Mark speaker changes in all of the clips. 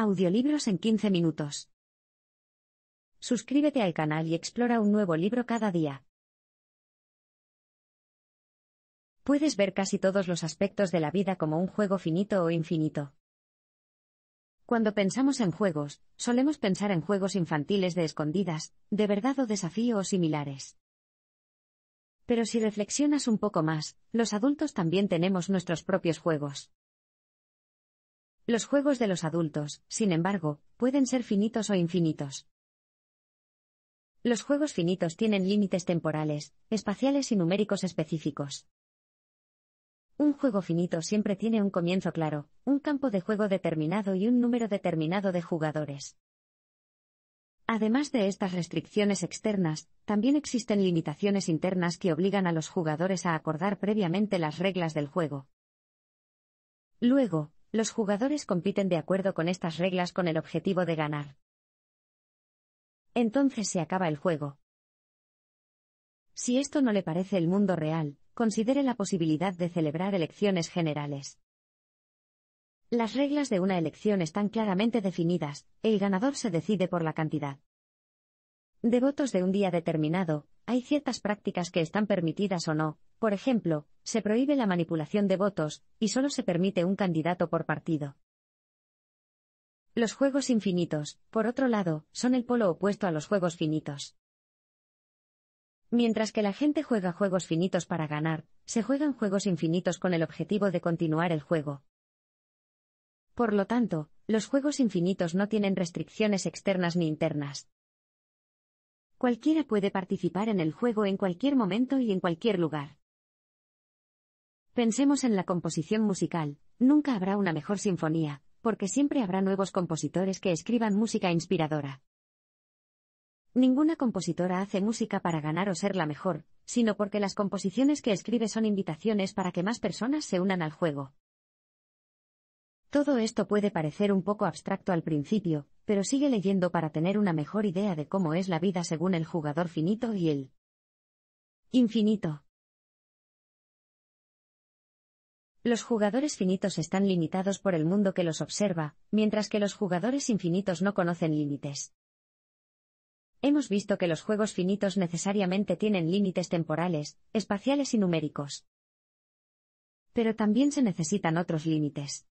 Speaker 1: Audiolibros en 15 minutos. Suscríbete al canal y explora un nuevo libro cada día. Puedes ver casi todos los aspectos de la vida como un juego finito o infinito. Cuando pensamos en juegos, solemos pensar en juegos infantiles de escondidas, de verdad o desafío o similares. Pero si reflexionas un poco más, los adultos también tenemos nuestros propios juegos. Los juegos de los adultos, sin embargo, pueden ser finitos o infinitos. Los juegos finitos tienen límites temporales, espaciales y numéricos específicos. Un juego finito siempre tiene un comienzo claro, un campo de juego determinado y un número determinado de jugadores. Además de estas restricciones externas, también existen limitaciones internas que obligan a los jugadores a acordar previamente las reglas del juego. Luego, los jugadores compiten de acuerdo con estas reglas con el objetivo de ganar. Entonces se acaba el juego. Si esto no le parece el mundo real, considere la posibilidad de celebrar elecciones generales. Las reglas de una elección están claramente definidas, el ganador se decide por la cantidad de votos de un día determinado, hay ciertas prácticas que están permitidas o no, por ejemplo, se prohíbe la manipulación de votos, y solo se permite un candidato por partido. Los juegos infinitos, por otro lado, son el polo opuesto a los juegos finitos. Mientras que la gente juega juegos finitos para ganar, se juegan juegos infinitos con el objetivo de continuar el juego. Por lo tanto, los juegos infinitos no tienen restricciones externas ni internas. Cualquiera puede participar en el juego en cualquier momento y en cualquier lugar. Pensemos en la composición musical, nunca habrá una mejor sinfonía, porque siempre habrá nuevos compositores que escriban música inspiradora. Ninguna compositora hace música para ganar o ser la mejor, sino porque las composiciones que escribe son invitaciones para que más personas se unan al juego. Todo esto puede parecer un poco abstracto al principio, pero sigue leyendo para tener una mejor idea de cómo es la vida según el jugador finito y el infinito. Los jugadores finitos están limitados por el mundo que los observa, mientras que los jugadores infinitos no conocen límites. Hemos visto que los juegos finitos necesariamente tienen límites temporales, espaciales y numéricos. Pero también se necesitan otros límites.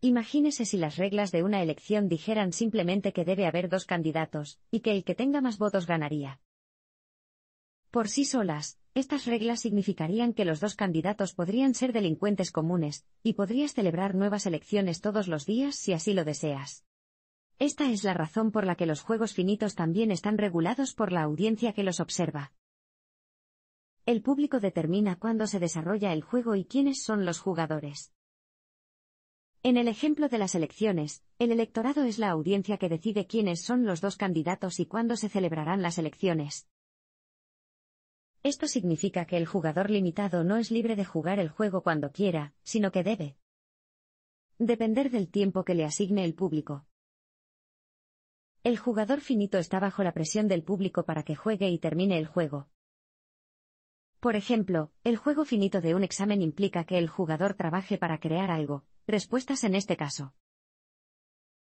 Speaker 1: Imagínese si las reglas de una elección dijeran simplemente que debe haber dos candidatos, y que el que tenga más votos ganaría. Por sí solas, estas reglas significarían que los dos candidatos podrían ser delincuentes comunes, y podrías celebrar nuevas elecciones todos los días si así lo deseas. Esta es la razón por la que los juegos finitos también están regulados por la audiencia que los observa. El público determina cuándo se desarrolla el juego y quiénes son los jugadores. En el ejemplo de las elecciones, el electorado es la audiencia que decide quiénes son los dos candidatos y cuándo se celebrarán las elecciones. Esto significa que el jugador limitado no es libre de jugar el juego cuando quiera, sino que debe depender del tiempo que le asigne el público. El jugador finito está bajo la presión del público para que juegue y termine el juego. Por ejemplo, el juego finito de un examen implica que el jugador trabaje para crear algo, respuestas en este caso.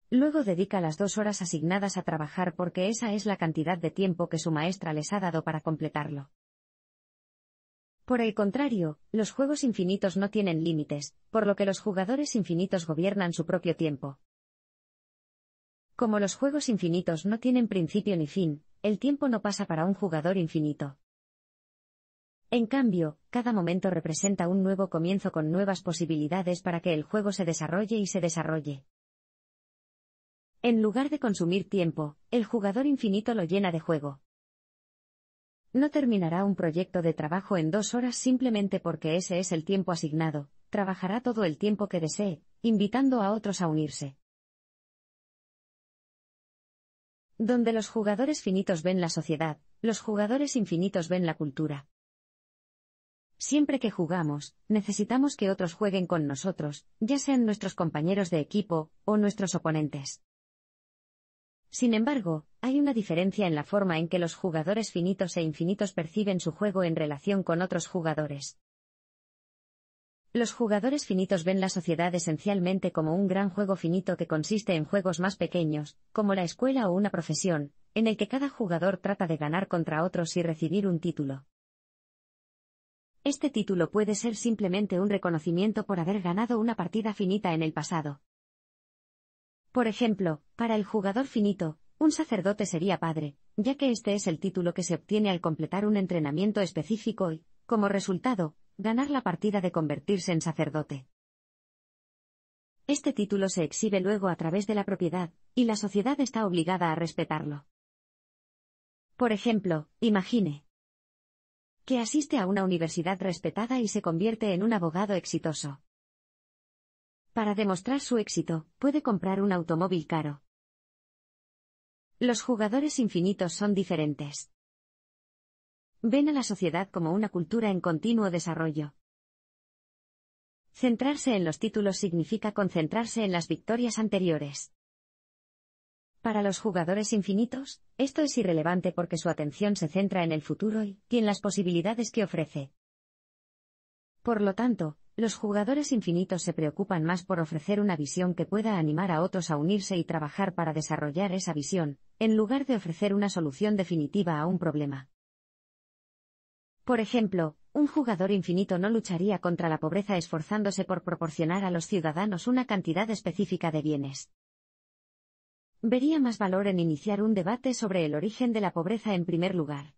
Speaker 1: Luego dedica las dos horas asignadas a trabajar porque esa es la cantidad de tiempo que su maestra les ha dado para completarlo. Por el contrario, los juegos infinitos no tienen límites, por lo que los jugadores infinitos gobiernan su propio tiempo. Como los juegos infinitos no tienen principio ni fin, el tiempo no pasa para un jugador infinito. En cambio, cada momento representa un nuevo comienzo con nuevas posibilidades para que el juego se desarrolle y se desarrolle. En lugar de consumir tiempo, el jugador infinito lo llena de juego. No terminará un proyecto de trabajo en dos horas simplemente porque ese es el tiempo asignado, trabajará todo el tiempo que desee, invitando a otros a unirse. Donde los jugadores finitos ven la sociedad, los jugadores infinitos ven la cultura. Siempre que jugamos, necesitamos que otros jueguen con nosotros, ya sean nuestros compañeros de equipo, o nuestros oponentes. Sin embargo, hay una diferencia en la forma en que los jugadores finitos e infinitos perciben su juego en relación con otros jugadores. Los jugadores finitos ven la sociedad esencialmente como un gran juego finito que consiste en juegos más pequeños, como la escuela o una profesión, en el que cada jugador trata de ganar contra otros y recibir un título. Este título puede ser simplemente un reconocimiento por haber ganado una partida finita en el pasado. Por ejemplo, para el jugador finito, un sacerdote sería padre, ya que este es el título que se obtiene al completar un entrenamiento específico y, como resultado, ganar la partida de convertirse en sacerdote. Este título se exhibe luego a través de la propiedad, y la sociedad está obligada a respetarlo. Por ejemplo, imagine que asiste a una universidad respetada y se convierte en un abogado exitoso. Para demostrar su éxito, puede comprar un automóvil caro. Los jugadores infinitos son diferentes. Ven a la sociedad como una cultura en continuo desarrollo. Centrarse en los títulos significa concentrarse en las victorias anteriores. Para los jugadores infinitos, esto es irrelevante porque su atención se centra en el futuro y, en las posibilidades que ofrece. Por lo tanto, los jugadores infinitos se preocupan más por ofrecer una visión que pueda animar a otros a unirse y trabajar para desarrollar esa visión, en lugar de ofrecer una solución definitiva a un problema. Por ejemplo, un jugador infinito no lucharía contra la pobreza esforzándose por proporcionar a los ciudadanos una cantidad específica de bienes. Vería más valor en iniciar un debate sobre el origen de la pobreza en primer lugar.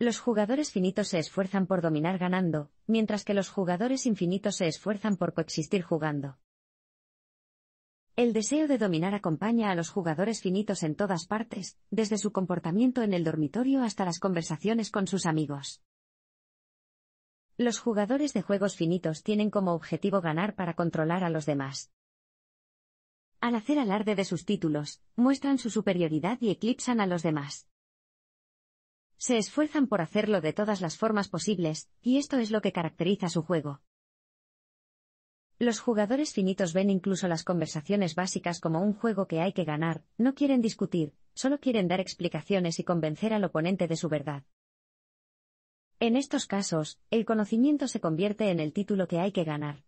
Speaker 1: Los jugadores finitos se esfuerzan por dominar ganando, mientras que los jugadores infinitos se esfuerzan por coexistir jugando. El deseo de dominar acompaña a los jugadores finitos en todas partes, desde su comportamiento en el dormitorio hasta las conversaciones con sus amigos. Los jugadores de juegos finitos tienen como objetivo ganar para controlar a los demás. Al hacer alarde de sus títulos, muestran su superioridad y eclipsan a los demás. Se esfuerzan por hacerlo de todas las formas posibles, y esto es lo que caracteriza su juego. Los jugadores finitos ven incluso las conversaciones básicas como un juego que hay que ganar, no quieren discutir, solo quieren dar explicaciones y convencer al oponente de su verdad. En estos casos, el conocimiento se convierte en el título que hay que ganar.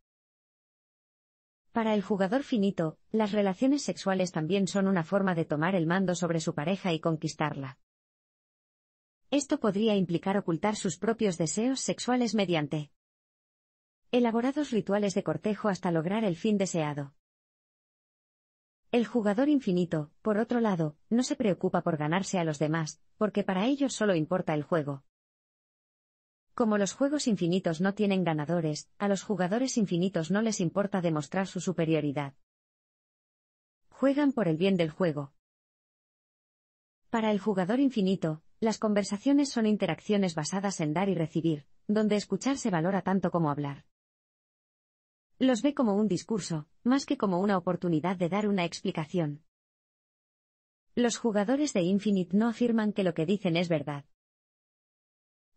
Speaker 1: Para el jugador finito, las relaciones sexuales también son una forma de tomar el mando sobre su pareja y conquistarla. Esto podría implicar ocultar sus propios deseos sexuales mediante Elaborados rituales de cortejo hasta lograr el fin deseado. El jugador infinito, por otro lado, no se preocupa por ganarse a los demás, porque para ellos solo importa el juego. Como los juegos infinitos no tienen ganadores, a los jugadores infinitos no les importa demostrar su superioridad. Juegan por el bien del juego. Para el jugador infinito, las conversaciones son interacciones basadas en dar y recibir, donde escuchar se valora tanto como hablar los ve como un discurso, más que como una oportunidad de dar una explicación. Los jugadores de Infinite no afirman que lo que dicen es verdad.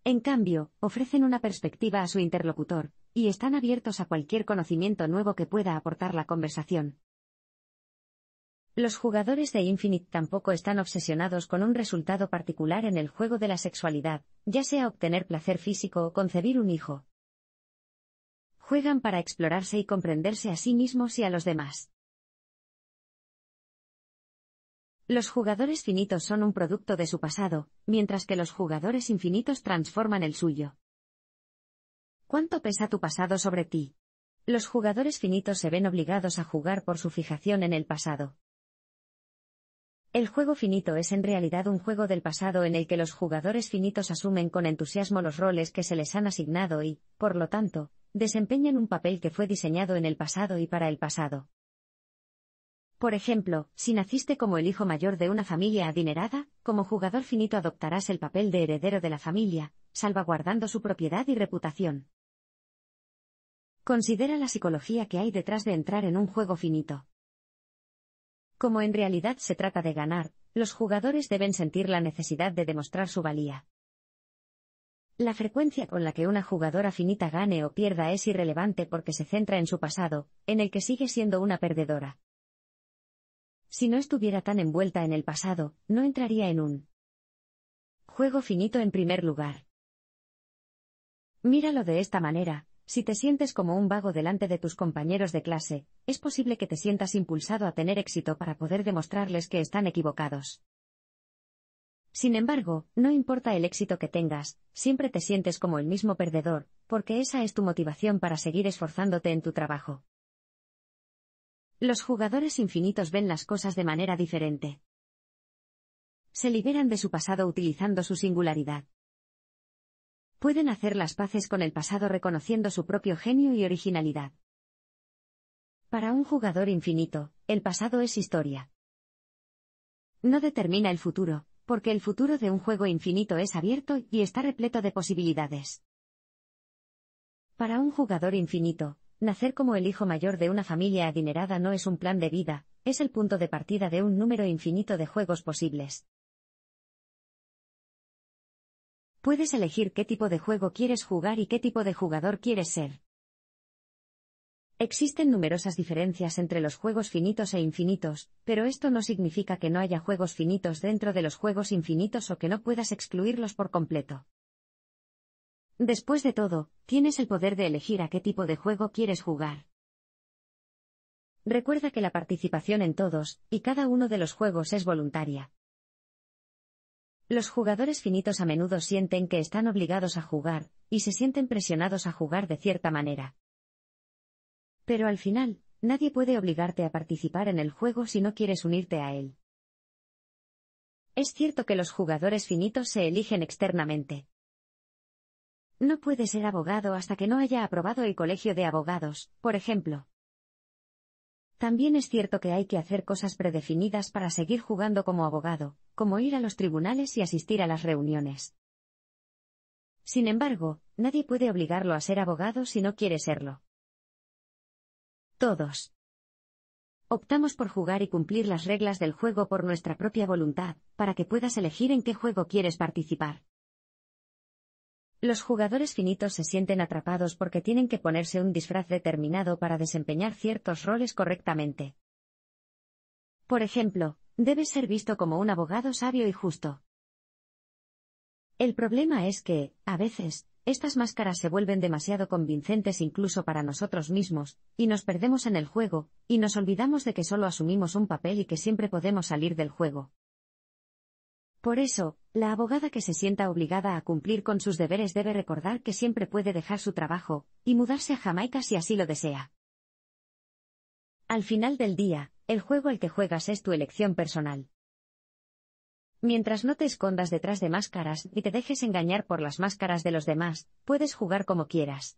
Speaker 1: En cambio, ofrecen una perspectiva a su interlocutor, y están abiertos a cualquier conocimiento nuevo que pueda aportar la conversación. Los jugadores de Infinite tampoco están obsesionados con un resultado particular en el juego de la sexualidad, ya sea obtener placer físico o concebir un hijo juegan para explorarse y comprenderse a sí mismos y a los demás. Los jugadores finitos son un producto de su pasado, mientras que los jugadores infinitos transforman el suyo. ¿Cuánto pesa tu pasado sobre ti? Los jugadores finitos se ven obligados a jugar por su fijación en el pasado. El juego finito es en realidad un juego del pasado en el que los jugadores finitos asumen con entusiasmo los roles que se les han asignado y, por lo tanto, desempeñan un papel que fue diseñado en el pasado y para el pasado. Por ejemplo, si naciste como el hijo mayor de una familia adinerada, como jugador finito adoptarás el papel de heredero de la familia, salvaguardando su propiedad y reputación. Considera la psicología que hay detrás de entrar en un juego finito. Como en realidad se trata de ganar, los jugadores deben sentir la necesidad de demostrar su valía. La frecuencia con la que una jugadora finita gane o pierda es irrelevante porque se centra en su pasado, en el que sigue siendo una perdedora. Si no estuviera tan envuelta en el pasado, no entraría en un juego finito en primer lugar. Míralo de esta manera, si te sientes como un vago delante de tus compañeros de clase, es posible que te sientas impulsado a tener éxito para poder demostrarles que están equivocados. Sin embargo, no importa el éxito que tengas, siempre te sientes como el mismo perdedor, porque esa es tu motivación para seguir esforzándote en tu trabajo. Los jugadores infinitos ven las cosas de manera diferente. Se liberan de su pasado utilizando su singularidad. Pueden hacer las paces con el pasado reconociendo su propio genio y originalidad. Para un jugador infinito, el pasado es historia. No determina el futuro, porque el futuro de un juego infinito es abierto y está repleto de posibilidades. Para un jugador infinito, nacer como el hijo mayor de una familia adinerada no es un plan de vida, es el punto de partida de un número infinito de juegos posibles. Puedes elegir qué tipo de juego quieres jugar y qué tipo de jugador quieres ser. Existen numerosas diferencias entre los juegos finitos e infinitos, pero esto no significa que no haya juegos finitos dentro de los juegos infinitos o que no puedas excluirlos por completo. Después de todo, tienes el poder de elegir a qué tipo de juego quieres jugar. Recuerda que la participación en todos y cada uno de los juegos es voluntaria. Los jugadores finitos a menudo sienten que están obligados a jugar, y se sienten presionados a jugar de cierta manera. Pero al final, nadie puede obligarte a participar en el juego si no quieres unirte a él. Es cierto que los jugadores finitos se eligen externamente. No puedes ser abogado hasta que no haya aprobado el colegio de abogados, por ejemplo. También es cierto que hay que hacer cosas predefinidas para seguir jugando como abogado, como ir a los tribunales y asistir a las reuniones. Sin embargo, nadie puede obligarlo a ser abogado si no quiere serlo. Todos. Optamos por jugar y cumplir las reglas del juego por nuestra propia voluntad, para que puedas elegir en qué juego quieres participar. Los jugadores finitos se sienten atrapados porque tienen que ponerse un disfraz determinado para desempeñar ciertos roles correctamente. Por ejemplo, debes ser visto como un abogado sabio y justo. El problema es que, a veces, estas máscaras se vuelven demasiado convincentes incluso para nosotros mismos, y nos perdemos en el juego, y nos olvidamos de que solo asumimos un papel y que siempre podemos salir del juego. Por eso, la abogada que se sienta obligada a cumplir con sus deberes debe recordar que siempre puede dejar su trabajo, y mudarse a Jamaica si así lo desea. Al final del día, el juego al que juegas es tu elección personal. Mientras no te escondas detrás de máscaras y te dejes engañar por las máscaras de los demás, puedes jugar como quieras.